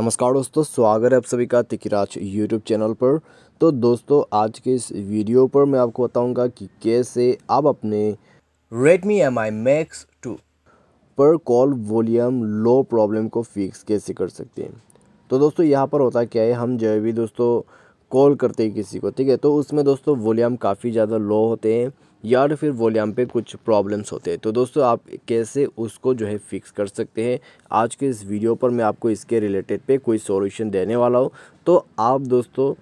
नमस्कार दोस्तों स्वागत है आप सभी का तिकिराज यूट्यूब चैनल पर तो दोस्तों आज के इस वीडियो पर मैं आपको बताऊंगा कि कैसे आप अपने Redmi Mi Max 2 पर कॉल वॉल्यूम लो प्रॉब्लम को फिक्स कैसे कर सकते हैं तो दोस्तों यहाँ पर होता क्या है हम जो भी दोस्तों कॉल करते हैं किसी को ठीक है तो उसमें दोस्तों वॉल्यूम काफ़ी ज़्यादा लो होते हैं या तो फिर वॉल्यूम पे कुछ प्रॉब्लम्स होते हैं तो दोस्तों आप कैसे उसको जो है फिक्स कर सकते हैं आज के इस वीडियो पर मैं आपको इसके रिलेटेड पे कोई सॉल्यूशन देने वाला हूँ तो आप दोस्तों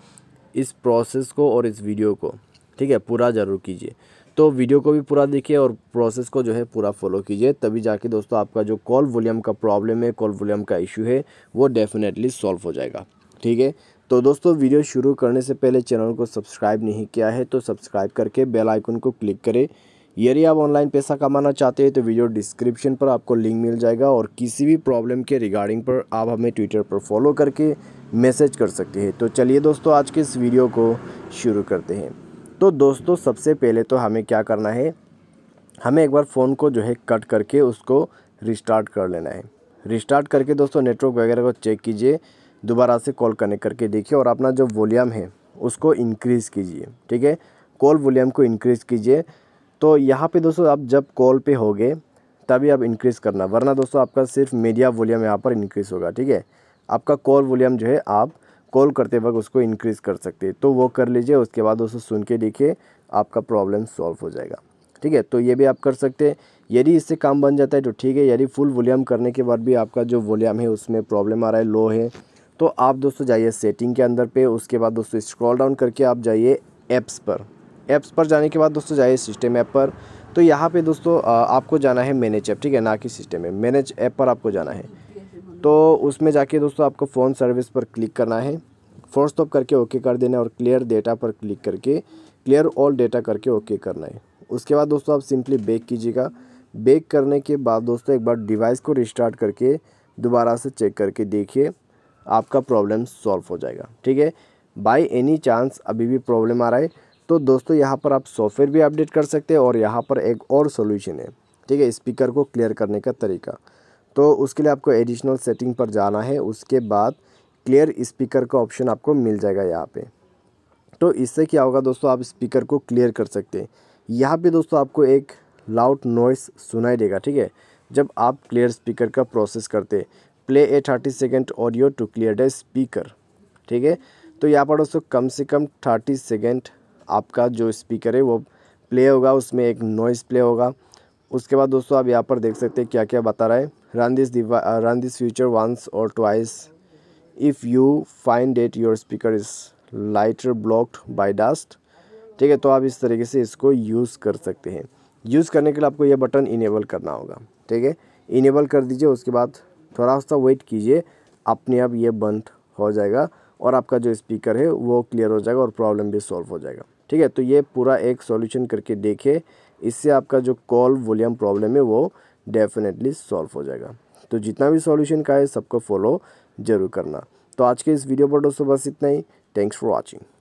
इस प्रोसेस को और इस वीडियो को ठीक है पूरा ज़रूर कीजिए तो वीडियो को भी पूरा देखिए और प्रोसेस को जो है पूरा फॉलो कीजिए तभी जाके दोस्तों आपका जो कॉल वॉल्यूम का प्रॉब्लम है कॉल वॉल्यूम का इशू है वो डेफिनेटली सॉल्व हो जाएगा ठीक है तो दोस्तों वीडियो शुरू करने से पहले चैनल को सब्सक्राइब नहीं किया है तो सब्सक्राइब करके बेल आइकन को क्लिक करें यदि आप ऑनलाइन पैसा कमाना चाहते हैं तो वीडियो डिस्क्रिप्शन पर आपको लिंक मिल जाएगा और किसी भी प्रॉब्लम के रिगार्डिंग पर आप हमें ट्विटर पर फॉलो करके मैसेज कर सकते हैं तो चलिए दोस्तों आज के इस वीडियो को शुरू करते हैं तो दोस्तों सबसे पहले तो हमें क्या करना है हमें एक बार फ़ोन को जो है कट करके उसको रिस्टार्ट कर लेना है रिस्टार्ट करके दोस्तों नेटवर्क वगैरह को चेक कीजिए दोबारा से कॉल कनेक्ट करके देखिए और अपना जो वॉल्यूम है उसको इंक्रीज़ कीजिए ठीक है कॉल वॉल्यूम को इंक्रीज़ कीजिए तो यहाँ पे दोस्तों आप जब कॉल पे होगे तभी आप इंक्रीज़ करना वरना दोस्तों आपका सिर्फ मीडिया वॉल्यूम यहाँ पर इंक्रीज़ होगा ठीक है आपका कॉल वॉल्यूम जो है आप कॉल करते वक्त उसको इंक्रीज़ कर सकते तो वो कर लीजिए उसके बाद दोस्तों सुन के देखिए आपका प्रॉब्लम सॉल्व हो जाएगा ठीक है तो ये भी आप कर सकते हैं यदि इससे काम बन जाता है तो ठीक है यदि फुल वॉल्यूम करने के बाद भी आपका जो वॉल्यूम है उसमें प्रॉब्लम आ रहा है लो है तो आप दोस्तों जाइए सेटिंग के अंदर पे उसके बाद दोस्तों स्क्रॉल डाउन करके आप जाइए ऐप्स पर ऐप्स पर जाने के बाद दोस्तों जाइए सिस्टम ऐप पर तो यहाँ पे दोस्तों आपको जाना है मैनेज ऐप ठीक है ना कि सिस्टम है मैनेज ऐप पर आपको जाना है तो उसमें जाके दोस्तों आपको फ़ोन सर्विस पर क्लिक करना है फोर्स स्टॉप करके ओके कर देना और क्लियर डेटा पर क्लिक करके क्लियर ऑल डेटा करके ओके करना है उसके बाद दोस्तों आप सिंपली बेक कीजिएगा बेक करने के बाद दोस्तों एक बार डिवाइस को रिस्टार्ट करके दोबारा से चेक करके देखिए आपका प्रॉब्लम सॉल्व हो जाएगा ठीक है बाय एनी चांस अभी भी प्रॉब्लम आ रहा है तो दोस्तों यहाँ पर आप सॉफ्टवेयर भी अपडेट कर सकते हैं और यहाँ पर एक और सोल्यूशन है ठीक है स्पीकर को क्लियर करने का तरीका तो उसके लिए आपको एडिशनल सेटिंग पर जाना है उसके बाद क्लियर स्पीकर का ऑप्शन आपको मिल जाएगा यहाँ पे तो इससे क्या होगा दोस्तों आप स्पीकर को क्लियर कर सकते हैं यहाँ पे दोस्तों आपको एक लाउड नॉइस सुनाई देगा ठीक है जब आप क्लियर स्पीकर का प्रोसेस करते play a thirty second audio to clear the speaker ठीक है तो यहाँ पर दोस्तों कम से कम थर्टी सेकेंड आपका जो स्पीकर है वो प्ले होगा उसमें एक नॉइस प्ले होगा उसके बाद दोस्तों आप यहाँ पर देख सकते हैं क्या क्या बता रहा है run this run this feature once और twice if you find that your speaker is lighter blocked by dust ठीक है तो आप इस तरीके से इसको यूज़ कर सकते हैं यूज़ करने के लिए आपको यह बटन इनेबल करना होगा ठीक है इनेबल कर दीजिए उसके बाद थोड़ा सा वेट कीजिए अपने आप ये बंद हो जाएगा और आपका जो स्पीकर है वो क्लियर हो जाएगा और प्रॉब्लम भी सॉल्व हो जाएगा ठीक है तो ये पूरा एक सॉल्यूशन करके देखे इससे आपका जो कॉल वॉल्यूम प्रॉब्लम है वो डेफिनेटली सॉल्व हो जाएगा तो जितना भी सॉल्यूशन का है सबको फॉलो ज़रूर करना तो आज के इस वीडियो पर दोस्तों बस इतना ही थैंक्स फॉर वॉचिंग